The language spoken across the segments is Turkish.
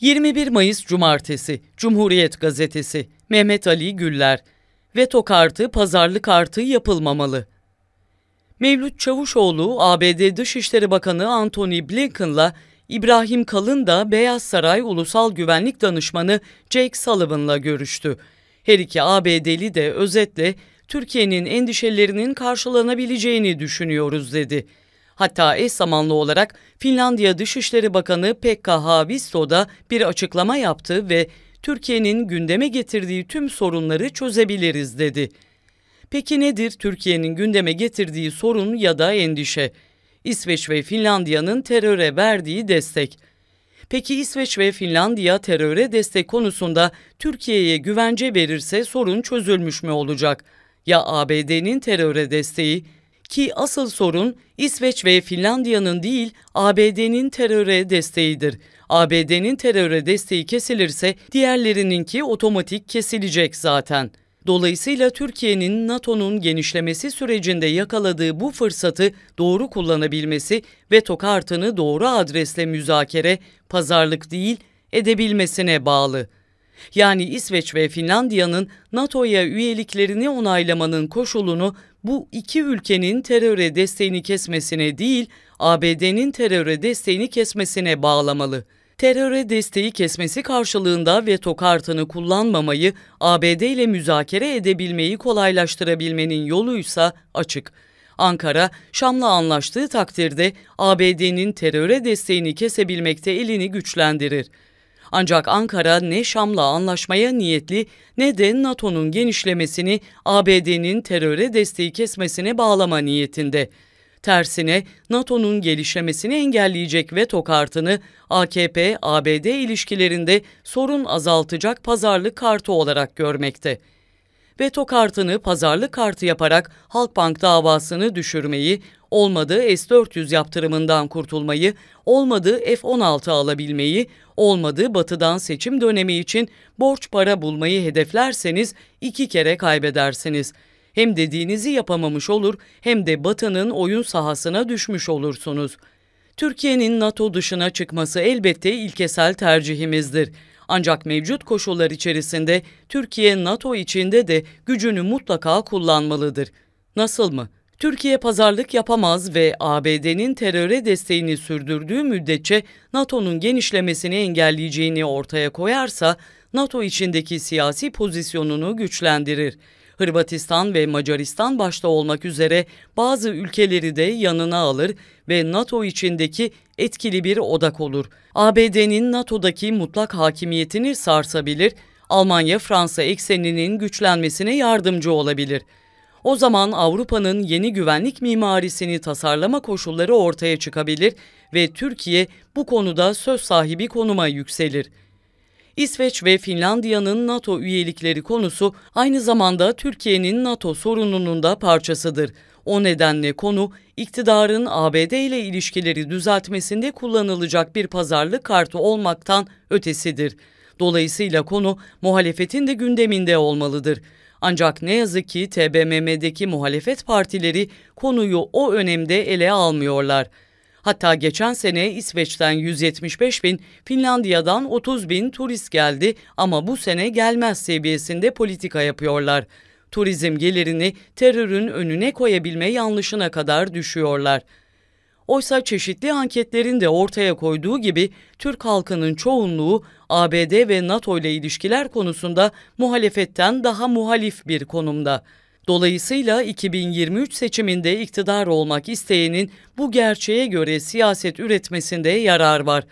21 Mayıs Cumartesi, Cumhuriyet Gazetesi, Mehmet Ali Güller. Veto kartı, pazarlık kartı yapılmamalı. Mevlüt Çavuşoğlu, ABD Dışişleri Bakanı Antony Blinken'la İbrahim Kalın da Beyaz Saray Ulusal Güvenlik Danışmanı Jake Sullivan'la görüştü. Her iki ABD'li de özetle Türkiye'nin endişelerinin karşılanabileceğini düşünüyoruz dedi. Hatta eş zamanlı olarak Finlandiya Dışişleri Bakanı Pekka Haavisto da bir açıklama yaptı ve Türkiye'nin gündeme getirdiği tüm sorunları çözebiliriz dedi. Peki nedir Türkiye'nin gündeme getirdiği sorun ya da endişe? İsveç ve Finlandiya'nın teröre verdiği destek. Peki İsveç ve Finlandiya teröre destek konusunda Türkiye'ye güvence verirse sorun çözülmüş mü olacak? Ya ABD'nin teröre desteği ki asıl sorun İsveç ve Finlandiya'nın değil ABD'nin teröre desteğidir. ABD'nin teröre desteği kesilirse diğerlerininki otomatik kesilecek zaten. Dolayısıyla Türkiye'nin NATO'nun genişlemesi sürecinde yakaladığı bu fırsatı doğru kullanabilmesi ve tokartını doğru adresle müzakere, pazarlık değil, edebilmesine bağlı. Yani İsveç ve Finlandiya'nın NATO'ya üyeliklerini onaylamanın koşulunu bu iki ülkenin teröre desteğini kesmesine değil, ABD'nin teröre desteğini kesmesine bağlamalı. Teröre desteği kesmesi karşılığında veto kartını kullanmamayı, ABD ile müzakere edebilmeyi kolaylaştırabilmenin yoluysa açık. Ankara, Şam'la anlaştığı takdirde ABD'nin teröre desteğini kesebilmekte elini güçlendirir. Ancak Ankara ne Şam'la anlaşmaya niyetli ne de NATO'nun genişlemesini ABD'nin teröre desteği kesmesine bağlama niyetinde. Tersine NATO'nun gelişmesini engelleyecek veto kartını AKP-ABD ilişkilerinde sorun azaltacak pazarlık kartı olarak görmekte veto kartını pazarlık kartı yaparak Halkbank davasını düşürmeyi, olmadı S-400 yaptırımından kurtulmayı, olmadı F-16 alabilmeyi, olmadı batıdan seçim dönemi için borç para bulmayı hedeflerseniz iki kere kaybedersiniz. Hem dediğinizi yapamamış olur hem de batının oyun sahasına düşmüş olursunuz. Türkiye'nin NATO dışına çıkması elbette ilkesel tercihimizdir. Ancak mevcut koşullar içerisinde Türkiye NATO içinde de gücünü mutlaka kullanmalıdır. Nasıl mı? Türkiye pazarlık yapamaz ve ABD'nin teröre desteğini sürdürdüğü müddetçe NATO'nun genişlemesini engelleyeceğini ortaya koyarsa NATO içindeki siyasi pozisyonunu güçlendirir. Hırvatistan ve Macaristan başta olmak üzere bazı ülkeleri de yanına alır ve NATO içindeki etkili bir odak olur. ABD'nin NATO'daki mutlak hakimiyetini sarsabilir, Almanya-Fransa ekseninin güçlenmesine yardımcı olabilir. O zaman Avrupa'nın yeni güvenlik mimarisini tasarlama koşulları ortaya çıkabilir ve Türkiye bu konuda söz sahibi konuma yükselir. İsveç ve Finlandiya'nın NATO üyelikleri konusu aynı zamanda Türkiye'nin NATO sorununun da parçasıdır. O nedenle konu iktidarın ABD ile ilişkileri düzeltmesinde kullanılacak bir pazarlık kartı olmaktan ötesidir. Dolayısıyla konu muhalefetin de gündeminde olmalıdır. Ancak ne yazık ki TBMM'deki muhalefet partileri konuyu o önemde ele almıyorlar. Hatta geçen sene İsveç'ten 175 bin, Finlandiya'dan 30 bin turist geldi ama bu sene gelmez seviyesinde politika yapıyorlar. Turizm gelirini terörün önüne koyabilme yanlışına kadar düşüyorlar. Oysa çeşitli anketlerin de ortaya koyduğu gibi Türk halkının çoğunluğu ABD ve NATO ile ilişkiler konusunda muhalefetten daha muhalif bir konumda. Dolayısıyla 2023 seçiminde iktidar olmak isteyenin bu gerçeğe göre siyaset üretmesinde yarar var.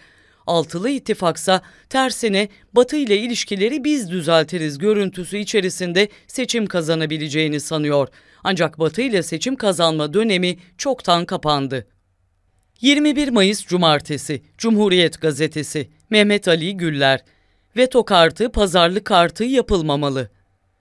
Altılı ittifaksa tersine Batı ile ilişkileri biz düzeltiriz görüntüsü içerisinde seçim kazanabileceğini sanıyor. Ancak Batı ile seçim kazanma dönemi çoktan kapandı. 21 Mayıs Cumartesi Cumhuriyet Gazetesi Mehmet Ali Güller Veto kartı pazarlık kartı yapılmamalı.